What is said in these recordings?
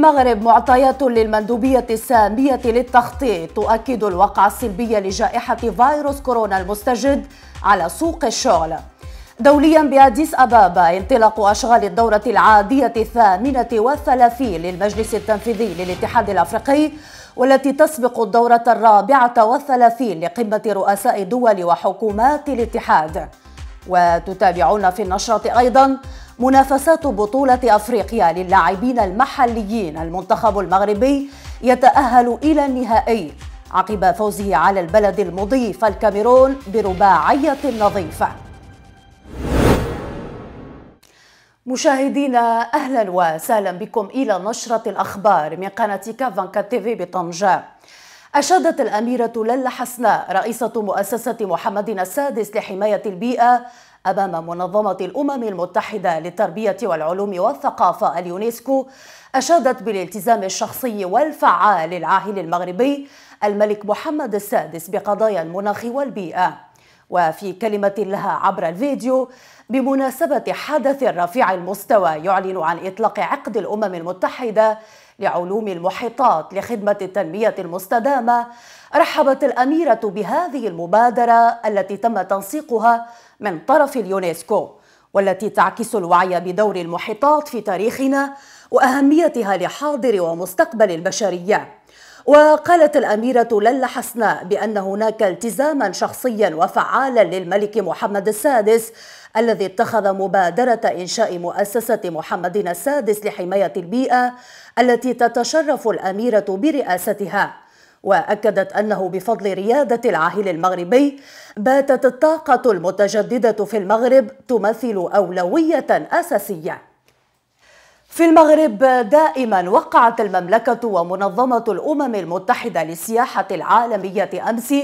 المغرب معطيات للمندوبية السامية للتخطيط تؤكد الوقع السلبي لجائحة فيروس كورونا المستجد على سوق الشغل دوليا بأديس أبابا انطلاق أشغال الدورة العادية الثامنة والثلاثين للمجلس التنفيذي للاتحاد الأفريقي والتي تسبق الدورة الرابعة والثلاثين لقمة رؤساء دول وحكومات الاتحاد وتتابعون في النشرة أيضا منافسات بطولة أفريقيا للاعبين المحليين المنتخب المغربي يتأهل إلى النهائي عقب فوزه على البلد المضيف الكاميرون برباعية نظيفة مشاهدينا أهلا وسهلا بكم إلى نشرة الأخبار من قناة كافانكا تيفي بطنجة أشادت الأميرة للا حسناء رئيسة مؤسسة محمد السادس لحماية البيئة أمام منظمة الأمم المتحدة للتربية والعلوم والثقافة اليونسكو أشادت بالالتزام الشخصي والفعال للعاهل المغربي الملك محمد السادس بقضايا المناخ والبيئة وفي كلمة لها عبر الفيديو بمناسبة حدث رفيع المستوى يعلن عن إطلاق عقد الأمم المتحدة لعلوم المحيطات لخدمة التنمية المستدامة رحبت الأميرة بهذه المبادرة التي تم تنسيقها من طرف اليونسكو والتي تعكس الوعي بدور المحيطات في تاريخنا وأهميتها لحاضر ومستقبل البشرية وقالت الأميرة للا حسناء بأن هناك التزاما شخصيا وفعالا للملك محمد السادس الذي اتخذ مبادرة إنشاء مؤسسة محمد السادس لحماية البيئة التي تتشرف الأميرة برئاستها واكدت انه بفضل رياده العاهل المغربي باتت الطاقه المتجدده في المغرب تمثل اولويه اساسيه في المغرب دائما وقعت المملكة ومنظمة الأمم المتحدة للسياحة العالمية أمس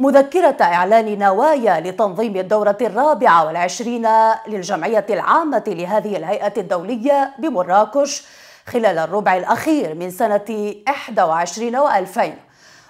مذكرة إعلان نوايا لتنظيم الدورة الرابعة والعشرين للجمعية العامة لهذه الهيئة الدولية بمراكش خلال الربع الأخير من سنة 21 و2000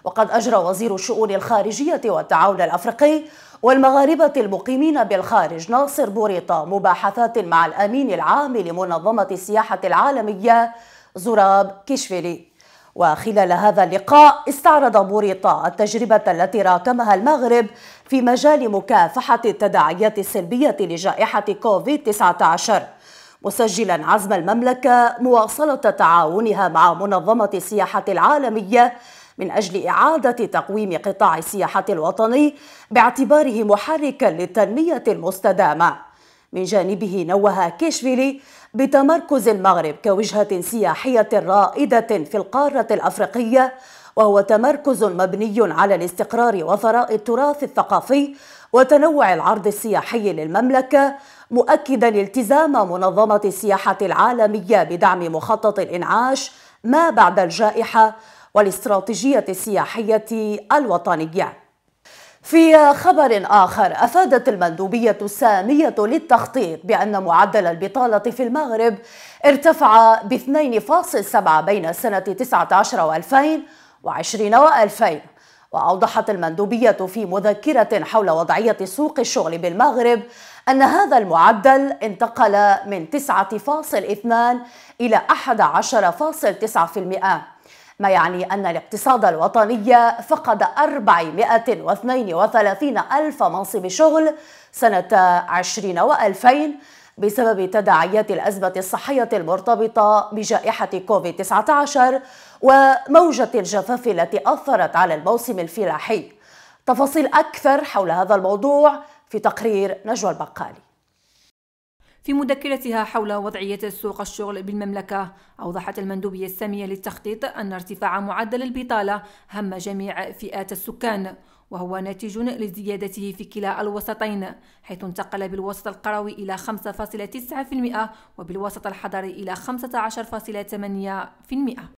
وقد أجرى وزير الشؤون الخارجية والتعاون الأفريقي والمغاربة المقيمين بالخارج ناصر بوريطة مباحثات مع الأمين العام لمنظمة السياحة العالمية زراب كيشفيلي وخلال هذا اللقاء استعرض بوريطة التجربة التي راكمها المغرب في مجال مكافحة التداعيات السلبية لجائحة كوفيد-19 مسجلا عزم المملكة مواصلة تعاونها مع منظمة السياحة العالمية من أجل إعادة تقويم قطاع السياحة الوطني باعتباره محركا للتنمية المستدامة من جانبه نوه كيشفيلي بتمركز المغرب كوجهة سياحية رائدة في القارة الأفريقية وهو تمركز مبني على الاستقرار وثراء التراث الثقافي وتنوع العرض السياحي للمملكة مؤكدا التزام منظمة السياحة العالمية بدعم مخطط الإنعاش ما بعد الجائحة والاستراتيجية السياحية الوطنية في خبر آخر أفادت المندوبية السامية للتخطيط بأن معدل البطالة في المغرب ارتفع ب 2.7 بين سنة 19 و 2020 و 2000 وأوضحت المندوبية في مذكرة حول وضعية سوق الشغل بالمغرب أن هذا المعدل انتقل من 9.2 إلى 11.9% ما يعني أن الاقتصاد الوطني فقد 432 ألف منصب شغل سنة 20 و2000 بسبب تداعيات الأزمة الصحية المرتبطة بجائحة كوفيد-19 وموجة الجفاف التي أثرت على الموسم الفلاحي تفاصيل أكثر حول هذا الموضوع في تقرير نجوى البقالي في مذكرتها حول وضعية سوق الشغل بالمملكة أوضحت المندوبية السامية للتخطيط أن ارتفاع معدل البطالة هم جميع فئات السكان وهو ناتج لزيادته في كلا الوسطين حيث انتقل بالوسط القروي إلى 5.9% وبالوسط الحضري إلى 15.8%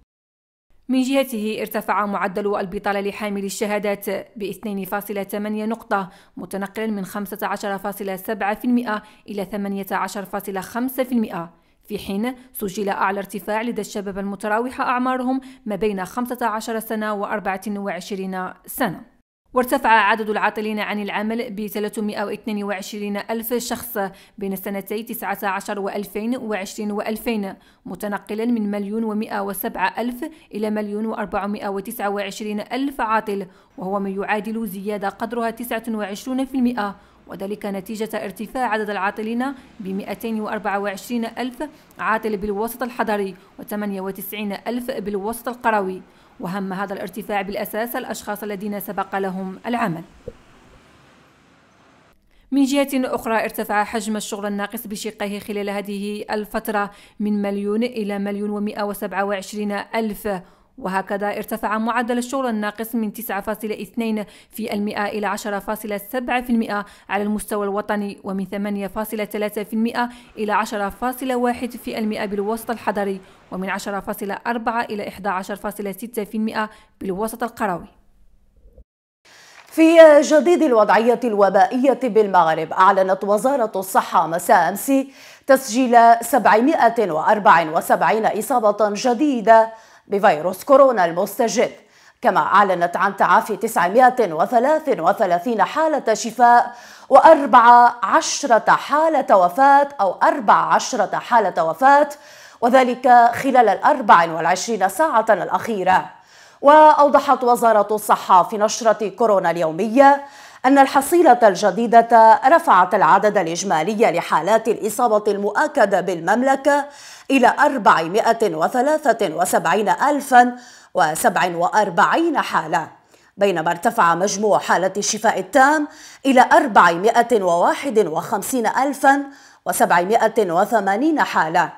من جهته ارتفع معدل البطالة لحامل الشهادات ب 2.8 نقطة متنقلا من 15.7% إلى 18.5% في حين سجل أعلى ارتفاع لدى الشباب المتراوحة أعمارهم ما بين 15 سنة و 24 سنة وارتفع عدد العاطلين عن العمل ب 322 ألف شخص بين سنتي 19 و 2020 و 2000 متنقلا من مليون و 107 ألف إلى مليون و 429 ألف عاطل وهو ما يعادل زيادة قدرها 29% وذلك نتيجة ارتفاع عدد العاطلين ب 224 ألف عاطل بالوسط الحضري و 98 ألف بالوسط القروي وهم هذا الارتفاع بالأساس الأشخاص الذين سبق لهم العمل من جهة أخرى ارتفع حجم الشغل الناقص بشقه خلال هذه الفترة من مليون إلى مليون ومئة وسبعة وعشرين ألف وهكذا ارتفع معدل الشغل الناقص من 9.2% في المئة إلى 10.7% على المستوى الوطني ومن 8.3% إلى 10.1% بالوسط الحضري ومن 10.4 إلى 11.6% بالوسط القروي في جديد الوضعية الوبائية بالمغرب أعلنت وزارة الصحة مساء أمس تسجيل 774 إصابة جديدة بفيروس كورونا المستجد كما أعلنت عن تعافي 933 حالة شفاء و14 حالة وفاة أو 14 حالة وفاة وذلك خلال الأربع والعشرين ساعة الأخيرة وأوضحت وزارة الصحة في نشرة كورونا اليومية أن الحصيلة الجديدة رفعت العدد الإجمالي لحالات الإصابة المؤكدة بالمملكة إلى 473,047 حالة بينما ارتفع مجموع حالة الشفاء التام إلى 451,780 حالة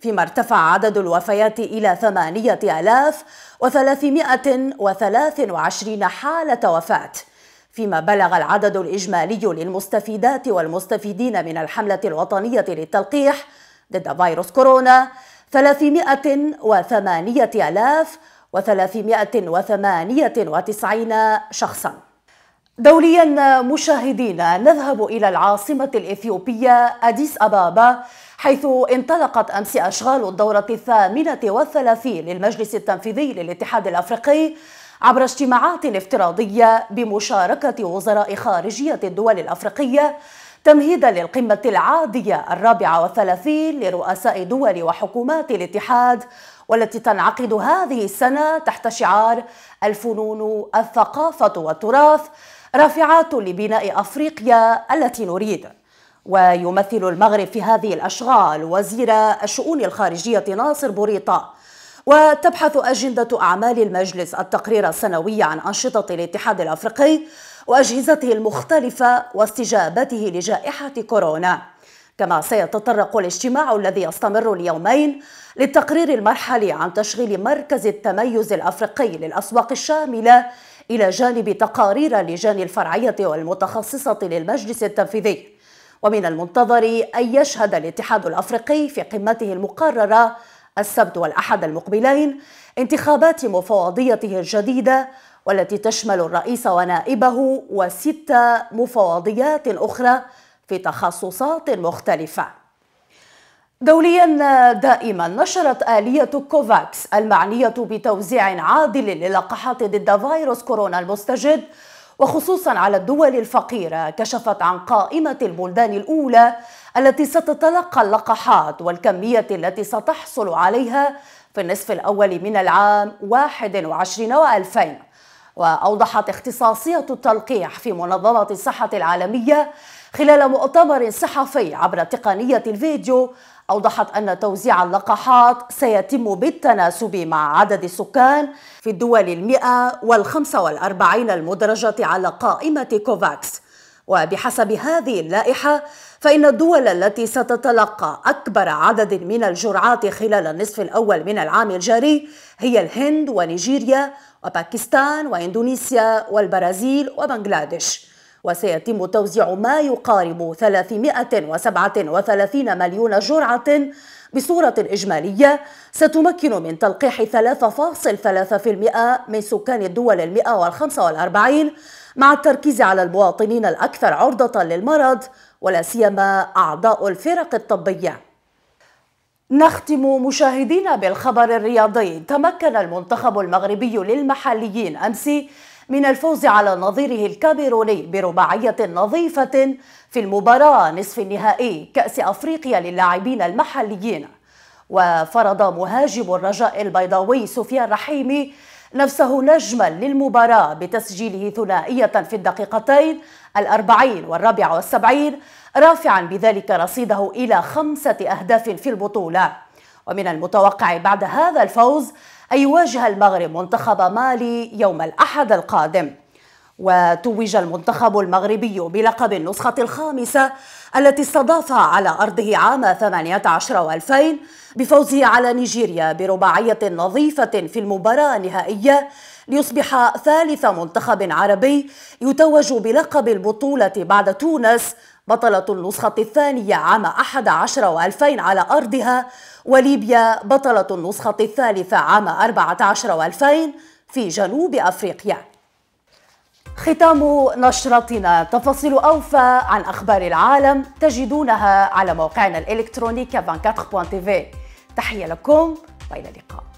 فيما ارتفع عدد الوفيات إلى 8323 حالة وفاة فيما بلغ العدد الإجمالي للمستفيدات والمستفيدين من الحملة الوطنية للتلقيح ضد فيروس كورونا 308398 شخصاً دوليا مشاهدينا نذهب إلى العاصمة الإثيوبية أديس أبابا حيث انطلقت أمس أشغال الدورة الثامنة والثلاثين للمجلس التنفيذي للاتحاد الأفريقي عبر اجتماعات افتراضية بمشاركة وزراء خارجية الدول الأفريقية تمهيدا للقمة العادية الرابعة والثلاثين لرؤساء دول وحكومات الاتحاد والتي تنعقد هذه السنة تحت شعار الفنون الثقافة والتراث رافعات لبناء أفريقيا التي نريد ويمثل المغرب في هذه الأشغال وزير الشؤون الخارجية ناصر بوريطة وتبحث أجندة أعمال المجلس التقرير السنوي عن أنشطة الاتحاد الأفريقي وأجهزته المختلفة واستجابته لجائحة كورونا كما سيتطرق الاجتماع الذي يستمر اليومين للتقرير المرحلي عن تشغيل مركز التميز الأفريقي للأسواق الشاملة إلى جانب تقارير اللجان الفرعية والمتخصصة للمجلس التنفيذي ومن المنتظر أن يشهد الاتحاد الأفريقي في قمته المقررة السبت والأحد المقبلين انتخابات مفوضيته الجديدة والتي تشمل الرئيس ونائبه وست مفوضيات أخرى في تخصصات مختلفة دوليا دائما نشرت آلية كوفاكس المعنية بتوزيع عادل للقاحات ضد فيروس كورونا المستجد وخصوصا على الدول الفقيرة كشفت عن قائمة البلدان الأولى التي ستتلقى اللقاحات والكمية التي ستحصل عليها في النصف الأول من العام 21 و2000 وأوضحت اختصاصية التلقيح في منظمة الصحة العالمية خلال مؤتمر صحفي عبر تقنية الفيديو أوضحت أن توزيع اللقاحات سيتم بالتناسب مع عدد السكان في الدول المئة والخمسة والأربعين المدرجة على قائمة كوفاكس وبحسب هذه اللائحة فإن الدول التي ستتلقى أكبر عدد من الجرعات خلال النصف الأول من العام الجاري هي الهند ونيجيريا وباكستان وإندونيسيا والبرازيل وبنغلاديش وسيتم توزيع ما يقارب 337 مليون جرعة بصورة إجمالية ستمكن من تلقيح 3.3% من سكان الدول المئة والخمسة والأربعين مع التركيز على المواطنين الأكثر عرضة للمرض ولا سيما أعضاء الفرق الطبية نختم مشاهدينا بالخبر الرياضي تمكن المنتخب المغربي للمحليين أمس من الفوز على نظيره الكاميروني برباعية نظيفة في المباراة نصف النهائي كأس أفريقيا للاعبين المحليين وفرض مهاجم الرجاء البيضاوي سفيان رحيمي نفسه نجما للمباراة بتسجيله ثنائية في الدقيقتين الأربعين والرابعة والسبعين رافعا بذلك رصيده إلى خمسة أهداف في البطولة ومن المتوقع بعد هذا الفوز أي يواجه المغرب منتخب مالي يوم الأحد القادم وتوج المنتخب المغربي بلقب النسخة الخامسة التي استضاف على أرضه عام 18 و2000 بفوزه على نيجيريا برباعية نظيفة في المباراة النهائية ليصبح ثالث منتخب عربي يتوج بلقب البطولة بعد تونس بطلة النسخة الثانية عام 11 و2000 على أرضها وليبيا بطلة النسخة الثالثة عام 14 و2000 في جنوب أفريقيا ختام نشرتنا تفاصيل أوفى عن أخبار العالم تجدونها على موقعنا الإلكتروني 24.tv تحية لكم وإلى اللقاء